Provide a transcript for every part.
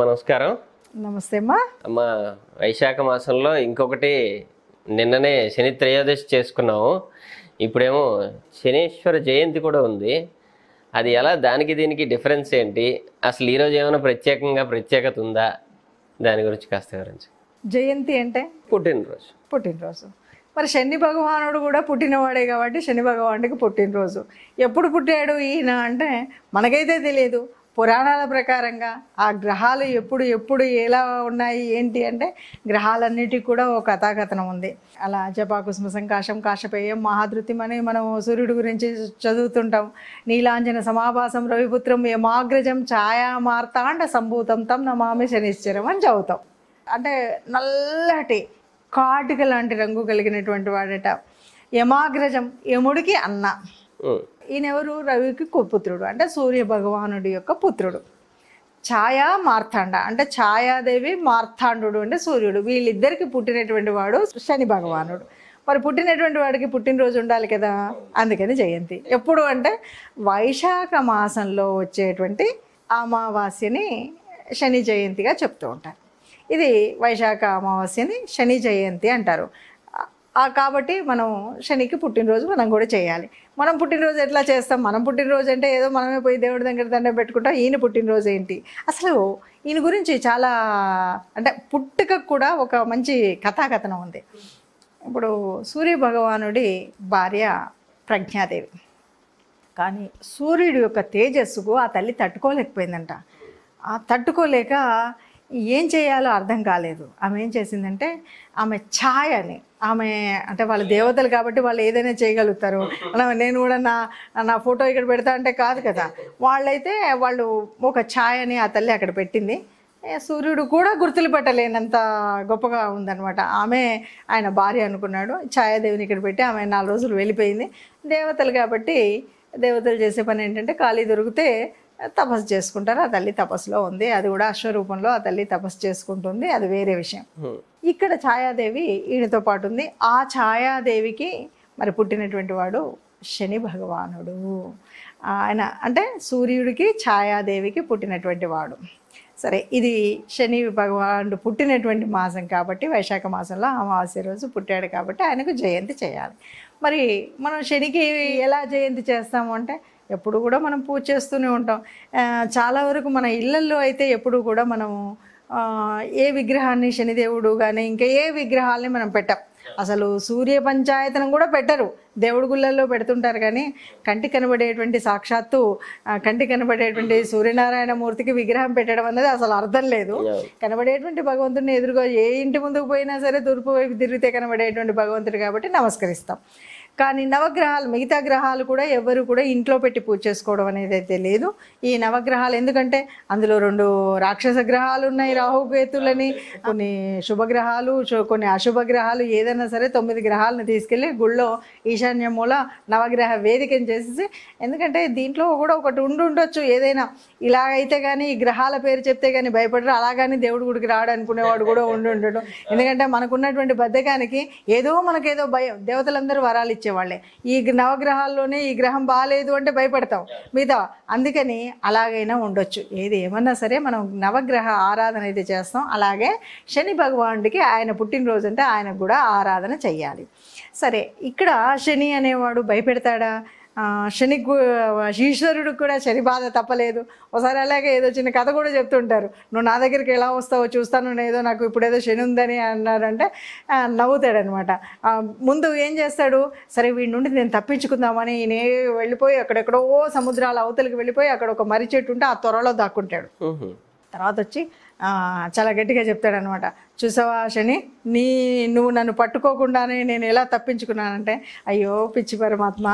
నమస్కారం నమస్తే అమ్మా అమ్మ వైశాఖ మాసంలో ఇంకొకటి నిన్ననే శని త్రయోదశి చేసుకున్నాము ఇప్పుడేమో శనీశ్వర జయంతి కూడా ఉంది అది ఎలా దానికి దీనికి డిఫరెన్స్ ఏంటి అసలు ఈరోజు ఏమైనా ప్రత్యేకంగా ప్రత్యేకత ఉందా దాని గురించి కాస్త వివరించి జయంతి అంటే పుట్టినరోజు పుట్టినరోజు మరి శని భగవానుడు కూడా పుట్టినవాడే కాబట్టి శని భగవానుడికి పుట్టినరోజు ఎప్పుడు పుట్టాడు ఈయన అంటే మనకైతే తెలియదు పురాణాల ప్రకారంగా ఆ గ్రహాలు ఎప్పుడు ఎప్పుడు ఎలా ఉన్నాయి ఏంటి అంటే గ్రహాలన్నిటికీ కూడా ఒక కథాకథనం ఉంది అలా జపా కుసుమ సంకాశం కాశపేయం మహాధృతిం అని మనం సూర్యుడి గురించి చదువుతుంటాం నీలాంజన సమాభాసం రవిపుత్రం యమాగ్రజం ఛాయా మార్తాండ సంభూతం తమ్ నమామి శనిశ్చరం అని చదువుతాం అంటే నల్లటి కాటిక లాంటి రంగు కలిగినటువంటి వాడట యమాగ్రజం యముడికి అన్న ఈయన ఎవరు రవికి కుపుత్రుడు అంటే సూర్య భగవానుడి యొక్క పుత్రుడు ఛాయ మార్తాండ అంటే ఛాయాదేవి మార్తాండు అంటే సూర్యుడు వీళ్ళిద్దరికి పుట్టినటువంటి వాడు శని భగవానుడు మరి పుట్టినటువంటి వాడికి పుట్టినరోజు ఉండాలి కదా అందుకని జయంతి ఎప్పుడు అంటే వైశాఖ మాసంలో వచ్చేటువంటి అమావాస్యని శని జయంతిగా చెప్తూ ఉంటారు ఇది వైశాఖ అమావాస్యని శని జయంతి అంటారు కాబట్టి మనం శనికి పుట్టినరోజు మనం కూడా చేయాలి మనం పుట్టినరోజు ఎట్లా చేస్తాం మనం పుట్టినరోజు అంటే ఏదో మనమే పోయి దేవుడి దగ్గర దండ పెట్టుకుంటాం ఈయన పుట్టినరోజు ఏంటి అసలు ఈయన గురించి చాలా అంటే పుట్టుక కూడా ఒక మంచి కథాకథనం ఉంది ఇప్పుడు సూర్య భగవానుడి భార్య ప్రజ్ఞాదేవి కానీ సూర్యుడి యొక్క తేజస్సుకు ఆ తల్లి తట్టుకోలేకపోయిందంట ఆ తట్టుకోలేక ఏం చేయాలో అర్థం కాలేదు ఆమె ఏం చేసిందంటే ఆమె ఛాయ్ అని ఆమె అంటే వాళ్ళ దేవతలు కాబట్టి వాళ్ళు ఏదైనా చేయగలుగుతారు నేను కూడా నా నా ఫోటో ఇక్కడ పెడతా అంటే కాదు కదా వాళ్ళైతే వాళ్ళు ఒక ఛాయ్ అని ఆ తల్లి అక్కడ పెట్టింది సూర్యుడు కూడా గుర్తులు పెట్టలేనంత గొప్పగా ఉందనమాట ఆమె ఆయన భార్య అనుకున్నాడు ఛాయాదేవిని ఇక్కడ పెట్టి ఆమె నాలుగు రోజులు వెళ్ళిపోయింది దేవతలు కాబట్టి దేవతలు చేసే పని ఏంటంటే ఖాళీ దొరికితే తపస్సు చేసుకుంటారు ఆ తల్లి తపస్సులో ఉంది అది కూడా అశ్వరూపంలో ఆ తల్లి తపస్సు చేసుకుంటుంది అది వేరే విషయం ఇక్కడ ఛాయాదేవి ఈయనతో పాటు ఉంది ఆ ఛాయాదేవికి మరి పుట్టినటువంటి వాడు శని భగవానుడు ఆయన అంటే సూర్యుడికి ఛాయాదేవికి పుట్టినటువంటి వాడు సరే ఇది శని భగవానుడు పుట్టినటువంటి మాసం కాబట్టి వైశాఖ మాసంలో అమావాస్య రోజు పుట్టాడు కాబట్టి ఆయనకు జయంతి చేయాలి మరి మనం శనికి ఎలా జయంతి చేస్తాము అంటే ఎప్పుడు కూడా మనం పూజ చేస్తూనే ఉంటాం చాలా వరకు మన ఇళ్ళల్లో అయితే ఎప్పుడు కూడా మనము ఏ విగ్రహాన్ని శనిదేవుడు కానీ ఇంకా ఏ విగ్రహాలని మనం పెట్టాం అసలు సూర్య పంచాయతనం కూడా పెట్టరు దేవుడి గుళ్ళల్లో పెడుతుంటారు కానీ కంటి కనబడేటువంటి సాక్షాత్తు కంటి కనబడేటువంటి సూర్యనారాయణ మూర్తికి విగ్రహం పెట్టడం అన్నది అసలు అర్థం లేదు కనబడేటువంటి భగవంతుడిని ఎదురుగా ఏ ఇంటి ముందుకు పోయినా సరే తూర్పు వైపు తిరిగితే కనబడేటువంటి భగవంతుడు కాబట్టి నమస్కరిస్తాం కానీ నవగ్రహాలు మిగతా గ్రహాలు కూడా ఎవరు కూడా ఇంట్లో పెట్టి పూజ చేసుకోవడం అనేది అయితే లేదు ఈ నవగ్రహాలు ఎందుకంటే అందులో రెండు రాక్షస గ్రహాలు ఉన్నాయి రాహుకేతులని కొన్ని శుభగ్రహాలు కొన్ని అశుభ గ్రహాలు ఏదైనా సరే తొమ్మిది గ్రహాలను తీసుకెళ్ళి గుళ్ళో ఈశాన్య మూల నవగ్రహ వేదికని చేసేసి ఎందుకంటే దీంట్లో కూడా ఒకటి ఉండి ఉండొచ్చు ఏదైనా ఇలాగైతే కానీ ఈ గ్రహాల పేరు చెప్తే కానీ భయపడరు అలాగని దేవుడి గుడికి రాడు అనుకునేవాడు కూడా ఉండి ఉండడు ఎందుకంటే మనకున్నటువంటి బద్దకానికి ఏదో మనకేదో భయం దేవతలందరూ వరాలు వచ్చేవాళ్ళే ఈ నవగ్రహాల్లోనే ఈ గ్రహం బాగాలేదు అంటే భయపడతాం మిగతా అందుకని అలాగైనా ఉండొచ్చు ఏది ఏమన్నా సరే మనం నవగ్రహ ఆరాధన అయితే చేస్తాం అలాగే శని భగవానుడికి ఆయన పుట్టినరోజు అంటే ఆయనకు కూడా ఆరాధన చెయ్యాలి సరే ఇక్కడ శని అనేవాడు భయపెడతాడా శని ఈశ్వరుడు కూడా శని బాధ తప్పలేదు ఒకసారి అలాగే ఏదో చిన్న కథ కూడా చెప్తుంటారు నువ్వు నా దగ్గరికి ఎలా వస్తావో చూస్తాను ఏదో నాకు ఇప్పుడు ఏదో శని ఉందని అన్నారంటే నవ్వుతాడనమాట ముందు ఏం చేస్తాడు సరే వీడి నుండి నేను తప్పించుకుందామని ఈయన వెళ్ళిపోయి అక్కడెక్కడో సముద్రాల అవతలకి వెళ్ళిపోయి అక్కడ ఒక మర్రి చెట్టు ఉంటే ఆ త్వరలో దాక్కుంటాడు తర్వాత వచ్చి చాలా గట్టిగా చెప్తాడనమాట చూసావా శని నీ నువ్వు నన్ను పట్టుకోకుండానే నేను ఎలా తప్పించుకున్నానంటే అయ్యో పిచ్చి పరమాత్మ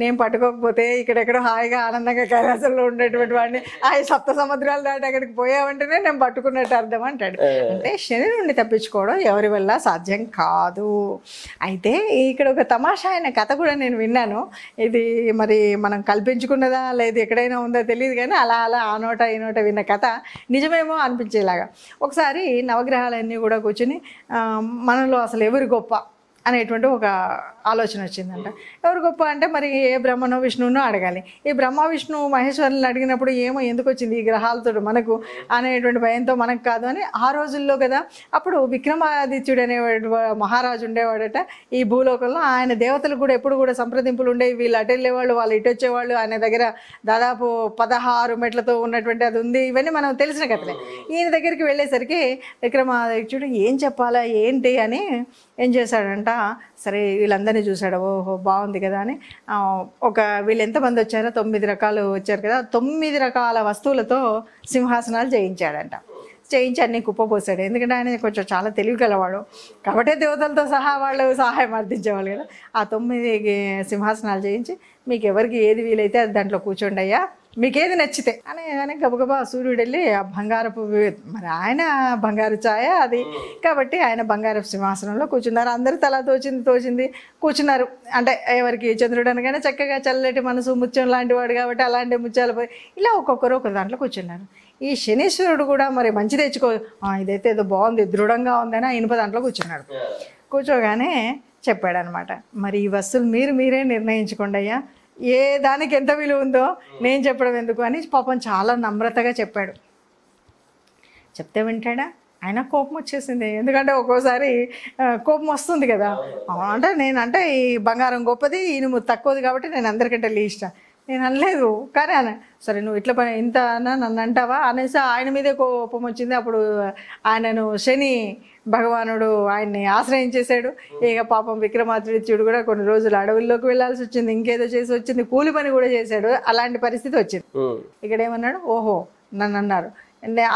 నేను పట్టుకోకపోతే ఇక్కడెక్కడో హాయిగా ఆనందంగా కైలాసంలో ఉండేటువంటి వాడిని ఆ సప్త సముద్రాలు దాటి అక్కడికి పోయావంటేనే నేను పట్టుకున్నట్టు అర్థం అంటాడు అంటే శని నుండి తప్పించుకోవడం ఎవరి వల్ల సాధ్యం కాదు అయితే ఇక్కడ ఒక తమాషా అయిన కథ కూడా నేను విన్నాను ఇది మరి మనం కల్పించుకున్నదా లేదు ఎక్కడైనా ఉందో తెలియదు కానీ అలా అలా ఆ నోట ఈ నోట విన్న కథ నిజమేమో అనిపించింది వచ్చేలాగా ఒకసారి నవగ్రహాలన్నీ కూడా కూర్చుని మనలో అసలు ఎవరు గొప్ప అనేటువంటి ఒక ఆలోచన వచ్చిందంట ఎవరు గొప్ప అంటే మరి ఏ బ్రహ్మనో విష్ణువునో అడగాలి ఈ బ్రహ్మ విష్ణు మహేశ్వరులను అడిగినప్పుడు ఏమో ఎందుకు వచ్చింది ఈ గ్రహాలతో మనకు అనేటువంటి భయంతో మనకు కాదు అని ఆ రోజుల్లో కదా అప్పుడు విక్రమాదిత్యుడు అనే మహారాజు ఉండేవాడట ఈ భూలోకంలో ఆయన దేవతలు కూడా ఎప్పుడు కూడా సంప్రదింపులు ఉండేవి వీళ్ళు అటు వెళ్ళేవాళ్ళు వాళ్ళు ఇటు వచ్చేవాళ్ళు ఆయన దగ్గర దాదాపు పదహారు మెట్లతో ఉన్నటువంటి అది ఉంది ఇవన్నీ మనం తెలిసిన కథలే ఈయన దగ్గరికి వెళ్ళేసరికి విక్రమాదిత్యుడు ఏం చెప్పాలా ఏంటి అని ఏం చేశాడంట సరే వీళ్ళందరినీ చూశాడు ఓహో బాగుంది కదా అని ఒక వీళ్ళు ఎంతమంది వచ్చారో తొమ్మిది రకాలు వచ్చారు కదా తొమ్మిది రకాల వస్తువులతో సింహాసనాలు చేయించాడంట చేయించి అన్ని కుప్పపోసాడు ఎందుకంటే ఆయన కొంచెం చాలా తెలివి గలవాడు కాబట్టి దేవతలతో సహా వాళ్ళు సహాయం అర్థించేవాళ్ళు కదా ఆ తొమ్మిది సింహాసనాలు చేయించి మీకు ఎవరికి ఏది వీలైతే అది దాంట్లో కూర్చోండి అయ్యా మీకేది నచ్చితే అని అని గబగబా సూర్యుడు వెళ్ళి ఆ బంగారపు మరి ఆయన బంగారు ఛాయ అది కాబట్టి ఆయన బంగారపు సింహాసనంలో కూర్చున్నారు అందరూ తల తోచింది తోచింది కూర్చున్నారు అంటే ఎవరికి చంద్రుడు అనగానే చక్కగా చల్లటి మనసు ముత్యం లాంటి వాడు కాబట్టి అలాంటి ముత్యాలు పోయి ఇలా ఒక్కొక్కరు ఒక దాంట్లో కూర్చున్నారు ఈ శనీశ్వరుడు కూడా మరి మంచి తెచ్చుకో ఇదైతే ఏదో బాగుంది దృఢంగా ఉందని ఆ ఇనుప దాంట్లో కూర్చున్నాడు కూర్చోగానే చెప్పాడనమాట మరి ఈ వస్తువులు మీరు మీరే నిర్ణయించుకోండి అయ్యా ఏ దానికి ఎంత విలువ ఉందో నేను చెప్పడం ఎందుకు అని పాపం చాలా నమ్రతగా చెప్పాడు చెప్తే వింటాడా ఆయన కోపం వచ్చేసింది ఎందుకంటే ఒక్కోసారి కోపం వస్తుంది కదా అంటే నేనంటే ఈ బంగారం గొప్పది ఇనుము తక్కువది కాబట్టి నేను అందరికంటే లీస్ట్ నేను అనలేదు కానీ అని సరే నువ్వు ఇట్లా పని ఇంత నన్ను అంటావా అనేసి ఆయన మీదే కోపం వచ్చింది అప్పుడు ఆయనను శని భగవానుడు ఆయన్ని ఆశ్రయించేశాడు ఇక పాపం విక్రమాదిత్యుడు కూడా కొన్ని రోజులు అడవుల్లోకి వెళ్లాల్సి వచ్చింది ఇంకేదో చేసి వచ్చింది కూలి పని కూడా చేశాడు అలాంటి పరిస్థితి వచ్చింది ఇక్కడ ఏమన్నాడు ఓహో నన్ను అన్నారు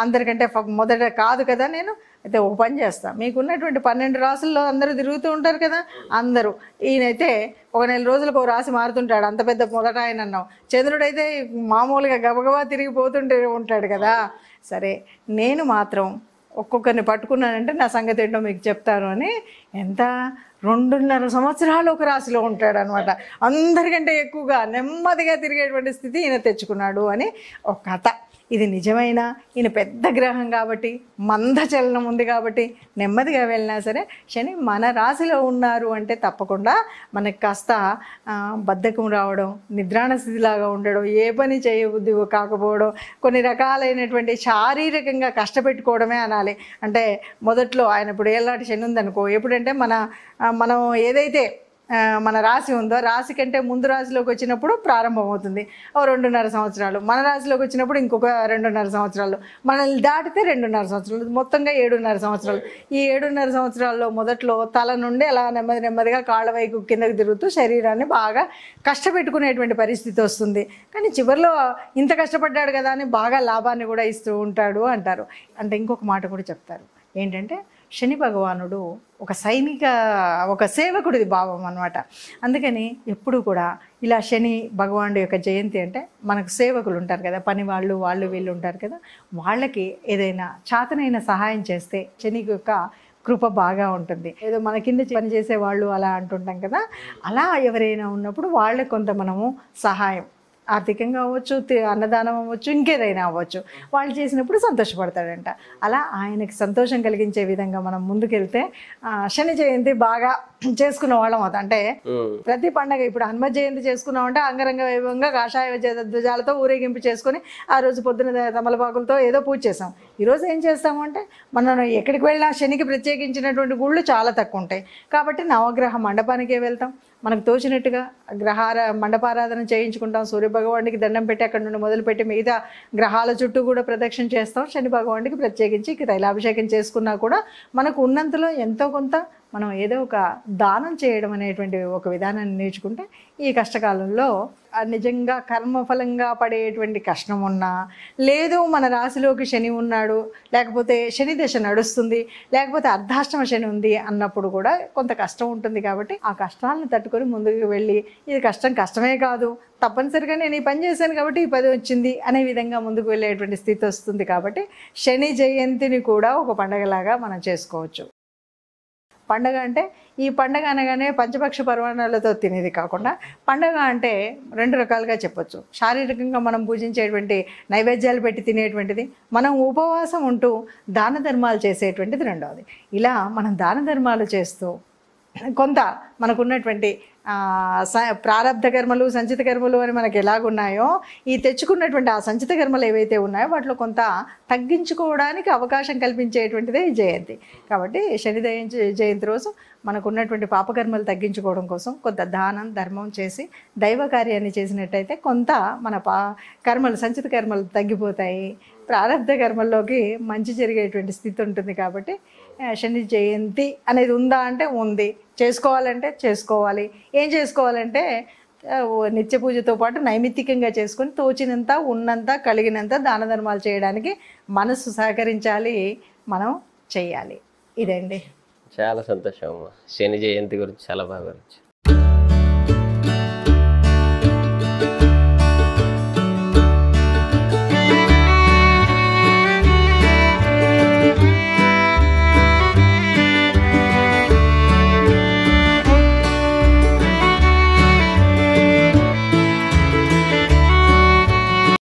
అందరికంటే మొదట కాదు కదా నేను అయితే ఒక పని చేస్తా మీకున్నటువంటి పన్నెండు రాసుల్లో అందరూ తిరుగుతూ ఉంటారు కదా అందరూ ఈయనైతే ఒక నెల రోజులకు రాసి మారుతుంటాడు అంత పెద్ద మొదట ఆయన అన్నాం చంద్రుడైతే మామూలుగా గబగబా తిరిగిపోతుంటే ఉంటాడు కదా సరే నేను మాత్రం ఒక్కొక్కరిని పట్టుకున్నానంటే నా సంగతి ఏంటో మీకు చెప్తాను అని ఎంత రెండున్నర సంవత్సరాలు ఒక రాశిలో ఉంటాడు అనమాట అందరికంటే ఎక్కువగా నెమ్మదిగా తిరిగేటువంటి స్థితి ఈయన తెచ్చుకున్నాడు అని ఒక కథ ఇది నిజమైనా ఈయన పెద్ద గ్రహం కాబట్టి మందచలనం ఉంది కాబట్టి నెమ్మదిగా వెళ్ళినా సరే శని మన రాశిలో ఉన్నారు అంటే తప్పకుండా మనకి కాస్త బద్ధకం రావడం నిద్రాణ స్థితిలాగా ఉండడం ఏ పని చేయబుద్ధి కాకపోవడం కొన్ని రకాలైనటువంటి శారీరకంగా కష్టపెట్టుకోవడమే అనాలి అంటే మొదట్లో ఆయన ఇప్పుడు ఏలాంటి శని ఉందనుకో ఎప్పుడంటే మన మనం ఏదైతే మన రాశి ఉందో రాశి కంటే ముందు రాశిలోకి వచ్చినప్పుడు ప్రారంభమవుతుంది ఓ రెండున్నర సంవత్సరాలు మన రాశిలోకి వచ్చినప్పుడు ఇంకొక రెండున్నర సంవత్సరాలు మనల్ని దాటితే రెండున్నర సంవత్సరాలు మొత్తంగా ఏడున్నర సంవత్సరాలు ఈ ఏడున్నర సంవత్సరాల్లో మొదట్లో తల నుండి అలా నెమ్మది నెమ్మదిగా కాళ్ళ వైపు కిందకు తిరుగుతూ శరీరాన్ని బాగా కష్టపెట్టుకునేటువంటి పరిస్థితి వస్తుంది కానీ చివరిలో ఇంత కష్టపడ్డాడు కదా అని బాగా లాభాన్ని కూడా ఇస్తూ ఉంటాడు అంటారు అంటే ఇంకొక మాట కూడా చెప్తారు ఏంటంటే శని భగవానుడు ఒక సైనిక ఒక సేవకుడిది భావం అనమాట అందుకని ఎప్పుడు కూడా ఇలా శని భగవానుడు యొక్క జయంతి అంటే మనకు సేవకులు ఉంటారు కదా పని వాళ్ళు వాళ్ళు వీళ్ళు ఉంటారు కదా వాళ్ళకి ఏదైనా చాతనైన సహాయం చేస్తే శని యొక్క కృప బాగా ఉంటుంది ఏదో మన కింద పనిచేసే వాళ్ళు అలా అంటుంటాం కదా అలా ఎవరైనా ఉన్నప్పుడు వాళ్ళకి కొంత మనము సహాయం ఆర్థికంగా అవ్వచ్చు అన్నదానం అవ్వచ్చు ఇంకేదైనా అవ్వచ్చు వాళ్ళు చేసినప్పుడు సంతోషపడతాడంట అలా ఆయనకి సంతోషం కలిగించే విధంగా మనం ముందుకెళ్తే శని జయంతి బాగా చేసుకున్న వాళ్ళం అది అంటే ప్రతి పండగ ఇప్పుడు హనుమ జయంతి చేసుకున్నాం అంటే అంగరంగ వైభవంగా కాషాయ ధ్వజాలతో ఊరేగింపు చేసుకుని ఆ రోజు పొద్దున తమలపాకులతో ఏదో పూజ చేసాం ఈరోజు ఏం చేస్తాము అంటే మనం ఎక్కడికి వెళ్ళినా శనికి ప్రత్యేకించినటువంటి గుళ్ళు చాలా తక్కువ ఉంటాయి కాబట్టి నవగ్రహ మండపానికే వెళ్తాం మనకు తోచినట్టుగా గ్రహార మండపారాధన చేయించుకుంటాం సూర్యభగవానికి దండం పెట్టి అక్కడ నుండి మొదలుపెట్టి మిగతా గ్రహాల చుట్టూ కూడా ప్రదక్షిణ చేస్తాం శని భగవానికి ప్రత్యేకించి తైలాభిషేకం చేసుకున్నా కూడా మనకు ఉన్నంతలో ఎంతో కొంత మనం ఏదో ఒక దానం చేయడం అనేటువంటి ఒక విధానాన్ని నేర్చుకుంటే ఈ కష్టకాలంలో నిజంగా కర్మఫలంగా పడేటువంటి కష్టం ఉన్నా లేదు మన రాశిలోకి శని ఉన్నాడు లేకపోతే శని దశ నడుస్తుంది లేకపోతే అర్ధాష్టమ శని ఉంది అన్నప్పుడు కూడా కొంత కష్టం ఉంటుంది కాబట్టి ఆ కష్టాలను తట్టుకొని ముందుకు వెళ్ళి ఇది కష్టం కష్టమే కాదు తప్పనిసరిగా నేను ఈ పని చేశాను కాబట్టి ఈ పది వచ్చింది అనే విధంగా ముందుకు వెళ్ళేటువంటి స్థితి వస్తుంది కాబట్టి శని జయంతిని కూడా ఒక పండగలాగా మనం చేసుకోవచ్చు పండగ అంటే ఈ పండగ అనగానే పంచపక్ష పర్వణాలతో తినేది కాకుండా పండగ అంటే రెండు రకాలుగా చెప్పొచ్చు శారీరకంగా మనం పూజించేటువంటి నైవేద్యాలు పెట్టి తినేటువంటిది మనం ఉపవాసం ఉంటూ దాన ధర్మాలు చేసేటువంటిది రెండవది ఇలా మనం దాన ధర్మాలు చేస్తూ కొంత మనకున్నటువంటి ప్రారంధ కర్మలు సంచిత కర్మలు అని మనకు ఎలాగున్నాయో ఈ తెచ్చుకున్నటువంటి ఆ సంచిత కర్మలు ఏవైతే ఉన్నాయో వాటిలో కొంత తగ్గించుకోవడానికి అవకాశం కల్పించేటువంటిదే జయంతి కాబట్టి శని జయంతి రోజు మనకున్నటువంటి పాపకర్మలు తగ్గించుకోవడం కోసం కొంత దానం ధర్మం చేసి దైవ కార్యాన్ని చేసినట్టయితే కొంత మన పా కర్మలు సంచిత కర్మలు తగ్గిపోతాయి ప్రారంభ కర్మల్లోకి మంచి జరిగేటువంటి స్థితి ఉంటుంది కాబట్టి శని జయంతి అనేది ఉందా అంటే ఉంది చేసుకోవాలంటే చేసుకోవాలి ఏం చేసుకోవాలంటే నిత్య పూజతో పాటు నైమిత్తికంగా చేసుకుని తోచినంత ఉన్నంత కలిగినంత దాన ధర్మాలు చేయడానికి మనసు సహకరించాలి మనం చేయాలి ఇదండి చాలా సంతోషం అమ్మ శని జయంతి గురించి చాలా బాగా గురించి